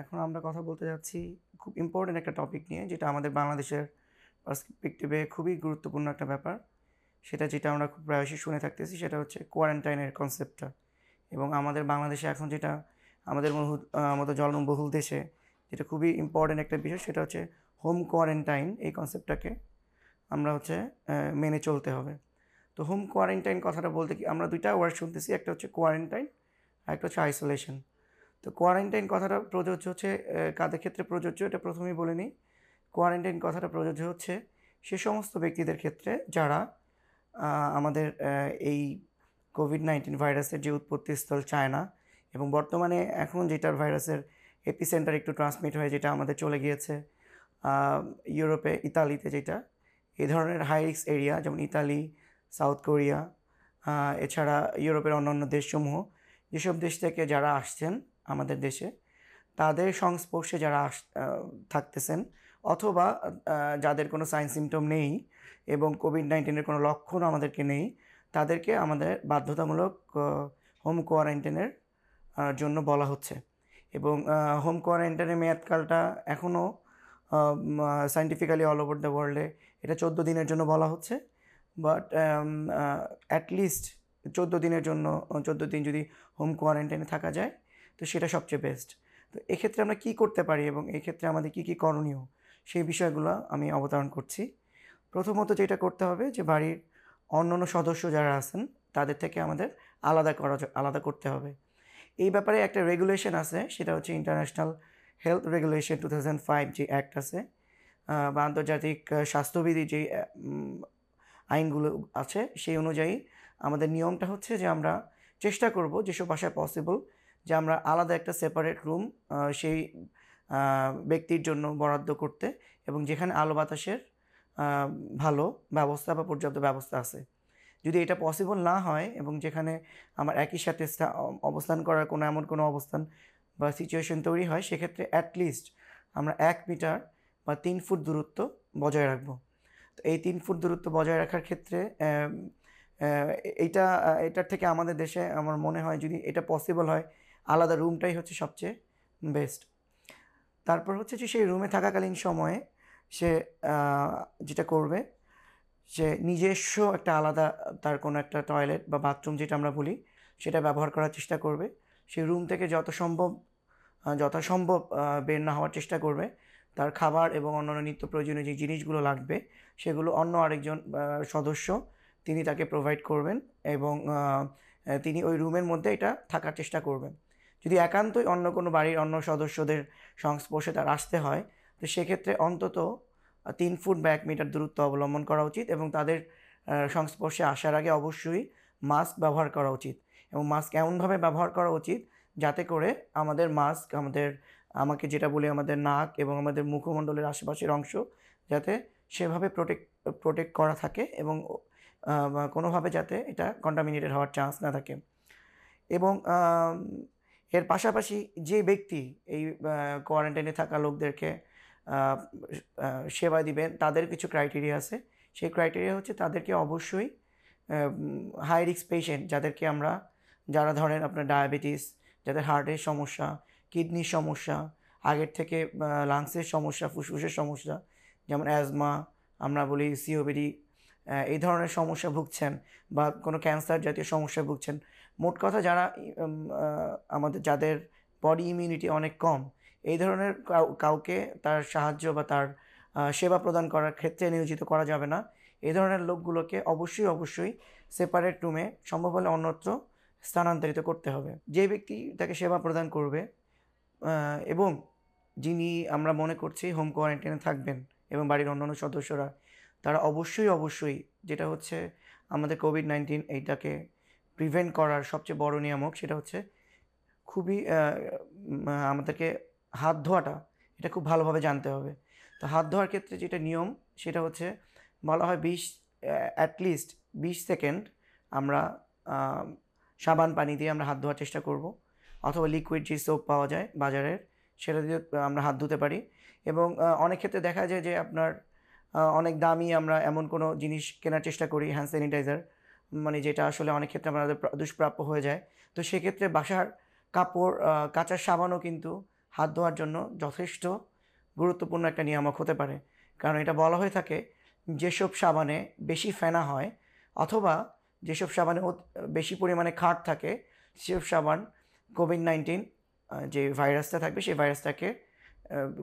এখন আমরা কথা বলতে যাচ্ছি খুব ইম্পর্টেন্ট একটা টপিক নিয়ে যেটা আমাদের বাংলাদেশের পার্সপেক্টিভে খুবই গুরুত্বপূর্ণ একটা ব্যাপার সেটা যেটা আমরা খুব প্রায়শই শুনে থাকতেছি সেটা হচ্ছে কোয়ারেন্টাইনের কনসেপ্টটা এবং আমাদের বাংলাদেশে এখন যেটা আমাদের মতো জনবহুল দেশে যেটা খুবই ইম্পর্টেন্ট একটা বিষয় সেটা হচ্ছে হোম কোয়ারেন্টাইন এই কনসেপ্টটাকে আমরা হচ্ছে মেনে চলতে হবে তো হোম কোয়ারেন্টাইন কথাটা বলতে কি আমরা দুইটা ওয়ার্ড শুনতেছি একটা হচ্ছে কোয়ারেন্টাইন আর একটা হচ্ছে আইসোলেশন তো কোয়ারেন্টাইন কথাটা প্রযোজ্য হচ্ছে কাদের ক্ষেত্রে প্রযোজ্য এটা প্রথমেই বলে নিই কোয়ারেন্টাইন কথাটা প্রযোজ্য হচ্ছে সে সমস্ত ব্যক্তিদের ক্ষেত্রে যারা আমাদের এই কোভিড নাইন্টিন ভাইরাসের যে উৎপত্তিস্থল চায়না এবং বর্তমানে এখন যেটার ভাইরাসের এপিসেন্টার একটু ট্রান্সমিট হয়ে যেটা আমাদের চলে গিয়েছে ইউরোপে ইতালিতে যেটা এ ধরনের হাই রিক্স এরিয়া যেমন ইতালি সাউথ কোরিয়া এছাড়া ইউরোপের অন্যান্য দেশসমূহ যেসব দেশ থেকে যারা আসছেন আমাদের দেশে তাদের সংস্পর্শে যারা আস থাকতেছেন অথবা যাদের কোনো সাইন সিমটম নেই এবং কোভিড নাইন্টিনের কোনো লক্ষণ আমাদেরকে নেই তাদেরকে আমাদের বাধ্যতামূলক হোম কোয়ারেন্টাইনের জন্য বলা হচ্ছে এবং হোম কোয়ারেন্টাইনের মেয়াদকালটা এখনও সাইন্টিফিক্যালি অল ওভার দ্য ওয়ার্ল্ডে এটা চোদ্দো দিনের জন্য বলা হচ্ছে বাট অ্যাটলিস্ট চোদ্দো দিনের জন্য চোদ্দো দিন যদি হোম কোয়ারেন্টাইনে থাকা যায় তো সেটা সবচেয়ে বেস্ট তো এক্ষেত্রে আমরা কি করতে পারি এবং এই ক্ষেত্রে আমাদের কি কি করণীয় সেই বিষয়গুলো আমি অবতরণ করছি প্রথমত যেটা করতে হবে যে বাড়ির অন্যান্য সদস্য যারা আছেন তাদের থেকে আমাদের আলাদা করা আলাদা করতে হবে এই ব্যাপারে একটা রেগুলেশন আছে সেটা হচ্ছে international health regulation two thousand five যে অ্যাক্ট আছে বা আন্তর্জাতিক স্বাস্থ্যবিধি যে আইনগুলো আছে সেই অনুযায়ী আমাদের নিয়মটা হচ্ছে যে আমরা চেষ্টা করব যেসব ভাষায় পসিবল যে আমরা আলাদা একটা সেপারেট রুম সেই ব্যক্তির জন্য বরাদ্দ করতে এবং যেখানে আলো বাতাসের ভালো ব্যবস্থা বা পর্যাপ্ত ব্যবস্থা আছে যদি এটা পসিবল না হয় এবং যেখানে আমার একই সাথে অবস্থান করার কোনো এমন কোনো অবস্থান বা সিচুয়েশন তৈরি হয় সেক্ষেত্রে অ্যাটলিস্ট আমরা এক মিটার বা তিন ফুট দূরত্ব বজায় রাখবো তো এই তিন ফুট দূরত্ব বজায় রাখার ক্ষেত্রে এইটা এটার থেকে আমাদের দেশে আমার মনে হয় যদি এটা পসিবল হয় আলাদা রুমটাই হচ্ছে সবচেয়ে বেস্ট তারপর হচ্ছে যে সেই রুমে থাকাকালীন সময়ে সে যেটা করবে যে নিজস্ব একটা আলাদা তার কোনো একটা টয়লেট বা বাথরুম যেটা আমরা বলি সেটা ব্যবহার করার চেষ্টা করবে সেই রুম থেকে যত সম্ভব যথাসম্ভব বের না হওয়ার চেষ্টা করবে তার খাবার এবং অন্যান্য নিত্য প্রয়োজনীয় যে জিনিসগুলো লাগবে সেগুলো অন্য আরেকজন সদস্য তিনি তাকে প্রোভাইড করবেন এবং তিনি ওই রুমের মধ্যে এটা থাকার চেষ্টা করবেন যদি একান্তই অন্য কোনো বাড়ির অন্য সদস্যদের সংস্পর্শে তার আসতে হয় তো সেক্ষেত্রে অন্তত তিন ফুট বা এক মিটার দূরত্ব অবলম্বন করা উচিত এবং তাদের সংস্পর্শে আসার আগে অবশ্যই মাস্ক ব্যবহার করা উচিত এবং মাস্ক এমনভাবে ব্যবহার করা উচিত যাতে করে আমাদের মাস্ক আমাদের আমাকে যেটা বলি আমাদের নাক এবং আমাদের মুখমণ্ডলের আশেপাশের অংশ যাতে সেভাবে প্রোটেক্ট প্রোটেক্ট করা থাকে এবং কোনোভাবে যাতে এটা কন্টামিনেটেড হওয়ার চান্স না থাকে এবং এর পাশাপাশি যে ব্যক্তি এই কোয়ারেন্টাইনে থাকা লোকদেরকে সেবা দিবেন তাদের কিছু ক্রাইটেরিয়া আছে সেই ক্রাইটেরিয়া হচ্ছে তাদেরকে অবশ্যই হাই রিক্স পেশেন্ট যাদেরকে আমরা যারা ধরেন আপনার ডায়াবেটিস যাদের হার্টের সমস্যা কিডনির সমস্যা আগের থেকে লাংসের সমস্যা ফুসফুসের সমস্যা যেমন অ্যাজমা আমরা বলি সিওবিডি এই ধরনের সমস্যা ভুগছেন বা কোনো ক্যান্সার জাতীয় সমস্যা ভুগছেন মোট কথা যারা আমাদের যাদের বডি ইমিউনিটি অনেক কম এই ধরনের কাউকে তার সাহায্য বা তার সেবা প্রদান করার ক্ষেত্রে নিয়োজিত করা যাবে না এই ধরনের লোকগুলোকে অবশ্যই অবশ্যই সেপারেট রুমে সম্ভব হলে অন্যত্র স্থানান্তরিত করতে হবে যে ব্যক্তি তাকে সেবা প্রদান করবে এবং যিনি আমরা মনে করছি হোম কোয়ারেন্টাইনে থাকবেন এবং বাড়ির অন্যান্য সদস্যরা তারা অবশ্যই অবশ্যই যেটা হচ্ছে আমাদের কোভিড নাইন্টিন এইটাকে প্রিভেন্ট করার সবচেয়ে বড় নিয়ামক সেটা হচ্ছে খুবই আমাদেরকে হাত ধোয়াটা এটা খুব ভালোভাবে জানতে হবে তো হাত ধোয়ার ক্ষেত্রে যেটা নিয়ম সেটা হচ্ছে বলা হয় বিশ অ্যাটলিস্ট বিশ সেকেন্ড আমরা সাবান পানি দিয়ে আমরা হাত ধোয়ার চেষ্টা করব অথবা লিকুইড যে সোপ পাওয়া যায় বাজারের সেটা দিয়ে আমরা হাত ধুতে পারি এবং অনেক ক্ষেত্রে দেখা যায় যে আপনার অনেক দামি আমরা এমন কোনো জিনিস কেনার চেষ্টা করি হ্যান্ড স্যানিটাইজার মানে যেটা আসলে অনেক ক্ষেত্রে আমাদের দুষ্প্রাপ্য হয়ে যায় তো সেক্ষেত্রে বাসার কাপড় কাঁচার সাবানও কিন্তু হাত ধোয়ার জন্য যথেষ্ট গুরুত্বপূর্ণ একটা নিয়ামক হতে পারে কারণ এটা বলা হয়ে থাকে যেসব সাবানে বেশি ফেনা হয় অথবা যেসব সাবানে বেশি পরিমাণে খাট থাকে সেসব সাবান কোভিড নাইন্টিন যে ভাইরাসটা থাকবে সেই ভাইরাসটাকে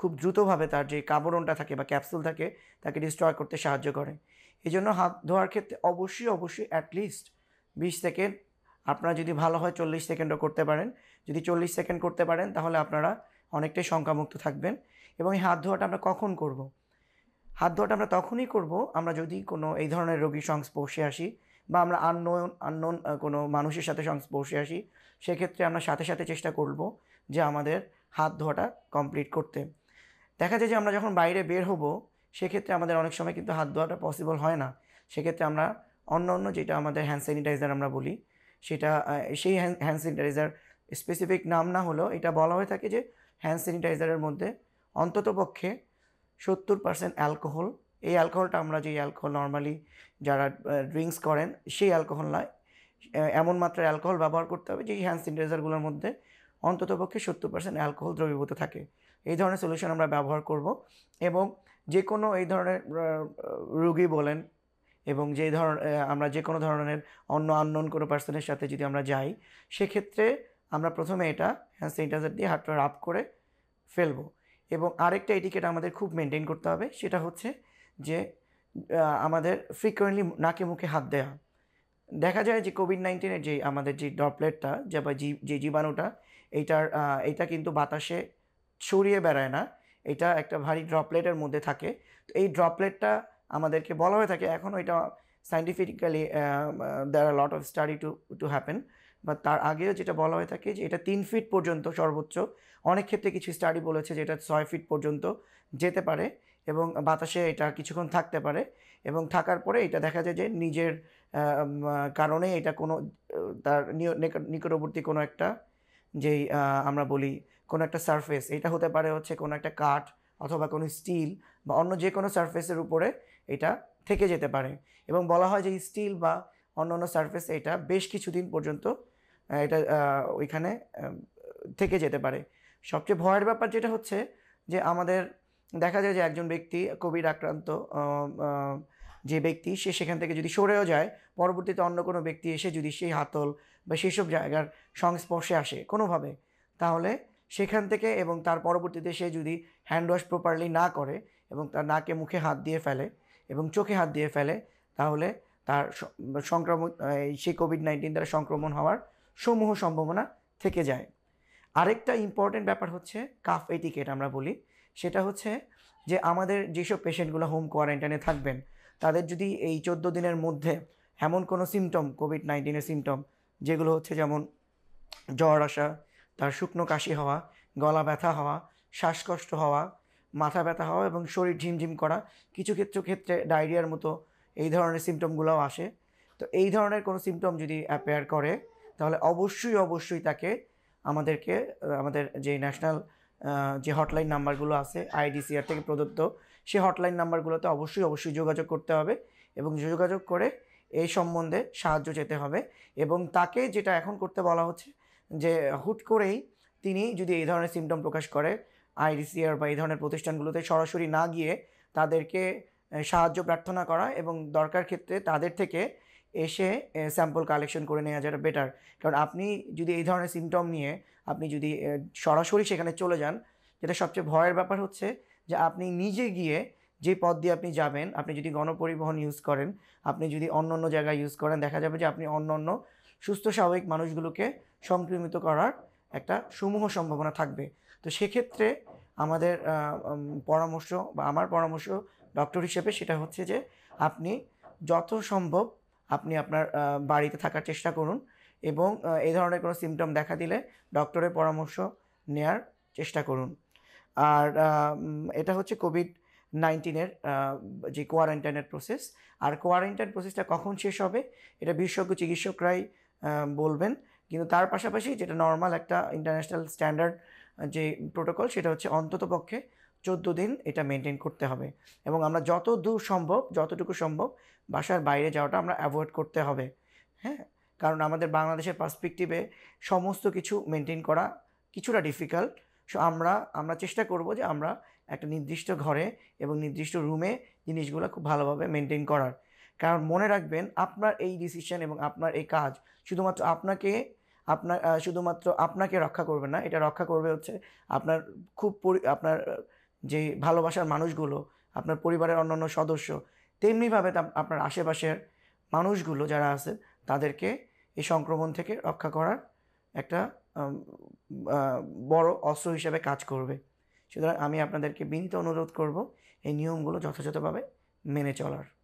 খুব দ্রুতভাবে তার যে কাবরণটা থাকে বা ক্যাপসুল থাকে তাকে ডিস্ট্রয় করতে সাহায্য করে এই জন্য হাত ধোয়ার ক্ষেত্রে অবশ্যই অবশ্যই অ্যাটলিস্ট বিশ সেকেন্ড আপনারা যদি ভালো হয় চল্লিশ সেকেন্ডও করতে পারেন যদি চল্লিশ সেকেন্ড করতে পারেন তাহলে আপনারা অনেকটাই শঙ্কামুক্ত থাকবেন এবং এই হাত ধোয়াটা আমরা কখন করব। হাত ধোয়াটা আমরা তখনই করব আমরা যদি কোনো এই ধরনের রোগীর সংস্পর্শে আসি বা আমরা আননোন আননোন কোনো মানুষের সাথে সংস্পর্শে আসি সেক্ষেত্রে আমরা সাথে সাথে চেষ্টা করব যে আমাদের হাত ধোয়াটা কমপ্লিট করতে দেখা যায় যে আমরা যখন বাইরে বের হবো সেক্ষেত্রে আমাদের অনেক সময় কিন্তু হাত ধোয়াটা পসিবল হয় না সেক্ষেত্রে আমরা অন্য অন্য যেটা আমাদের হ্যান্ড স্যানিটাইজার আমরা বলি সেটা সেই হ্যান্ড স্যানিটাইজার স্পেসিফিক নাম না হলেও এটা বলা হয়ে থাকে যে হ্যান্ড স্যানিটাইজারের মধ্যে অন্তত পক্ষে সত্তর পার্সেন্ট অ্যালকোহল এই অ্যালকোহলটা আমরা যে অ্যালকোহল নর্মালি যারা ড্রিঙ্কস করেন সেই অ্যালকোহল নয় এমন মাত্রার অ্যালকোহল ব্যবহার করতে হবে যে হ্যান্ড স্যানিটাইজারগুলোর মধ্যে অন্ততপক্ষে সত্তর পার্সেন্ট অ্যালকোহল দ্রবীভূত থাকে এই ধরনের সলিউশন আমরা ব্যবহার করব এবং যে কোনো এই ধরনের রুগী বলেন এবং যে ধরনের আমরা যে কোনো ধরনের অন্য আননোন কোনো পার্সনের সাথে যদি আমরা যাই সেক্ষেত্রে আমরা প্রথমে এটা হ্যান্ড স্যানিটাইজার দিয়ে হাতটা রাব করে ফেলবো এবং আরেকটা এটিকেট আমাদের খুব মেনটেন করতে হবে সেটা হচ্ছে যে আমাদের ফ্রিকোয়েন্টলি নাকে মুখে হাত দেওয়া দেখা যায় যে কোভিড নাইন্টিনের যে আমাদের যে ড্রপলেটটা যে বা যে জীবাণুটা এইটার এটা কিন্তু বাতাসে ছড়িয়ে বেড়ায় না এটা একটা ভারী ড্রপলেটের মধ্যে থাকে তো এই ড্রপলেটটা আমাদেরকে বলা হয়ে থাকে এখনও এটা scientifically there are lot of study to to happen বা তার আগেও যেটা বলা হয়ে থাকে যে এটা তিন ফিট পর্যন্ত সর্বোচ্চ অনেক ক্ষেত্রে কিছু স্টাডি বলেছে যে এটা ছয় ফিট পর্যন্ত যেতে পারে এবং বাতাসে এটা কিছুক্ষণ থাকতে পারে এবং থাকার পরে এটা দেখা যায় যে নিজের কারণে এটা কোনো তার নিকটবর্তী কোনো একটা যেই আমরা বলি কোনো একটা সারফেস এটা হতে পারে হচ্ছে কোনো একটা কাঠ অথবা কোনো স্টিল বা অন্য যে কোনো সারফেসের উপরে এটা থেকে যেতে পারে এবং বলা হয় যে স্টিল বা অন্য অন্য সারফেসে এটা বেশ কিছুদিন পর্যন্ত এটা ওইখানে থেকে যেতে পারে সবচেয়ে ভয়ের ব্যাপার যেটা হচ্ছে যে আমাদের দেখা যায় যে একজন ব্যক্তি কোভিড আক্রান্ত যে ব্যক্তি সে সেখান থেকে যদি সরেও যায় পরবর্তীতে অন্য কোনো ব্যক্তি এসে যদি সেই হাতল বা সেসব জায়গার সংস্পর্শে আসে কোনোভাবে তাহলে সেখান থেকে এবং তার পরবর্তীতে সে যদি হ্যান্ড ওয়াশ প্রপারলি না করে এবং তার নাকে মুখে হাত দিয়ে ফেলে এবং চোখে হাত দিয়ে ফেলে তাহলে তার সংক্রমণ সে কোভিড নাইন্টিন দ্বারা সংক্রমণ হওয়ার সমূহ সম্ভাবনা থেকে যায় আরেকটা ইম্পর্টেন্ট ব্যাপার হচ্ছে কাফ এটিকেট আমরা বলি সেটা হচ্ছে যে আমাদের যেসব পেশেন্টগুলো হোম কোয়ারেন্টাইনে থাকবেন তাদের যদি এই চোদ্দো দিনের মধ্যে এমন কোনো সিমটম কোভিড নাইন্টিনের সিমটম যেগুলো হচ্ছে যেমন জ্বর আসা তার শুকনো কাশি হওয়া গলা ব্যথা হওয়া শ্বাসকষ্ট হওয়া মাথা ব্যথা হওয়া এবং শরীর ঝিমঝিম করা কিছু ক্ষেত্র ক্ষেত্রে ডায়রিয়ার মতো এই ধরনের সিমটমগুলোও আসে তো এই ধরনের কোনো সিমটম যদি অ্যাপেয়ার করে তাহলে অবশ্যই অবশ্যই তাকে আমাদেরকে আমাদের যে ন্যাশনাল যে হটলাইন নাম্বারগুলো আছে আইডিসিআর থেকে প্রদত্ত সেই হটলাইন নাম্বারগুলোতে অবশ্যই অবশ্যই যোগাযোগ করতে হবে এবং যোগাযোগ করে এই সম্বন্ধে সাহায্য চেতে হবে এবং তাকে যেটা এখন করতে বলা হচ্ছে যে হুট করেই তিনি যদি এই ধরনের সিমটম প্রকাশ করে আইডিসিআর বা এই ধরনের প্রতিষ্ঠানগুলোতে সরাসরি না গিয়ে তাদেরকে সাহায্য প্রার্থনা করা এবং দরকার ক্ষেত্রে তাদের থেকে এসে স্যাম্পল কালেকশন করে নেওয়া যারা বেটার কারণ আপনি যদি এই ধরনের সিমটম নিয়ে আপনি যদি সরাসরি সেখানে চলে যান যেটা সবচেয়ে ভয়ের ব্যাপার হচ্ছে যে আপনি নিজে গিয়ে যে পথ দিয়ে আপনি যাবেন আপনি যদি গণপরিবহন ইউজ করেন আপনি যদি অন্য অন্য জায়গায় ইউজ করেন দেখা যাবে যে আপনি অন্য অন্য সুস্থ স্বাভাবিক মানুষগুলোকে সংক্রমিত করার একটা সমূহ সম্ভাবনা থাকবে তো সেক্ষেত্রে আমাদের পরামর্শ বা আমার পরামর্শ ডক্টর হিসেবে সেটা হচ্ছে যে আপনি যত সম্ভব আপনি আপনার বাড়িতে থাকার চেষ্টা করুন এবং এই ধরনের কোনো সিমটম দেখা দিলে ডক্টরের পরামর্শ নেয়ার চেষ্টা করুন আর এটা হচ্ছে কোভিড নাইন্টিনের যে কোয়ারেন্টাইনের প্রসেস আর কোয়ারেন্টাইন প্রসেসটা কখন শেষ হবে এটা বিশেষজ্ঞ চিকিৎসকরাই বলবেন কিন্তু তার পাশাপাশি যেটা নর্মাল একটা ইন্টারন্যাশনাল স্ট্যান্ডার্ড যে প্রোটোকল সেটা হচ্ছে অন্তত পক্ষে চোদ্দো দিন এটা মেনটেন করতে হবে এবং আমরা যত দূর সম্ভব যতটুকু সম্ভব বাসার বাইরে যাওয়াটা আমরা অ্যাভয়েড করতে হবে হ্যাঁ কারণ আমাদের বাংলাদেশের পার্সপেকটিভে সমস্ত কিছু মেনটেন করা কিছুটা ডিফিকাল্ট সো আমরা আমরা চেষ্টা করব যে আমরা একটা নির্দিষ্ট ঘরে এবং নির্দিষ্ট রুমে জিনিসগুলো খুব ভালোভাবে মেনটেন করার কারণ মনে রাখবেন আপনার এই ডিসিশন এবং আপনার এই কাজ শুধুমাত্র আপনাকে আপনার শুধুমাত্র আপনাকে রক্ষা করবে না এটা রক্ষা করবে হচ্ছে আপনার খুব আপনার যে ভালোবাসার মানুষগুলো আপনার পরিবারের অন্যান্য সদস্য তেমনিভাবে আপনার আশেপাশের মানুষগুলো যারা আছে তাদেরকে এই সংক্রমণ থেকে রক্ষা করার একটা বড় অস্ত্র হিসাবে কাজ করবে সুতরাং আমি আপনাদেরকে বিনতে অনুরোধ করব এই নিয়মগুলো যথাযথভাবে মেনে চলার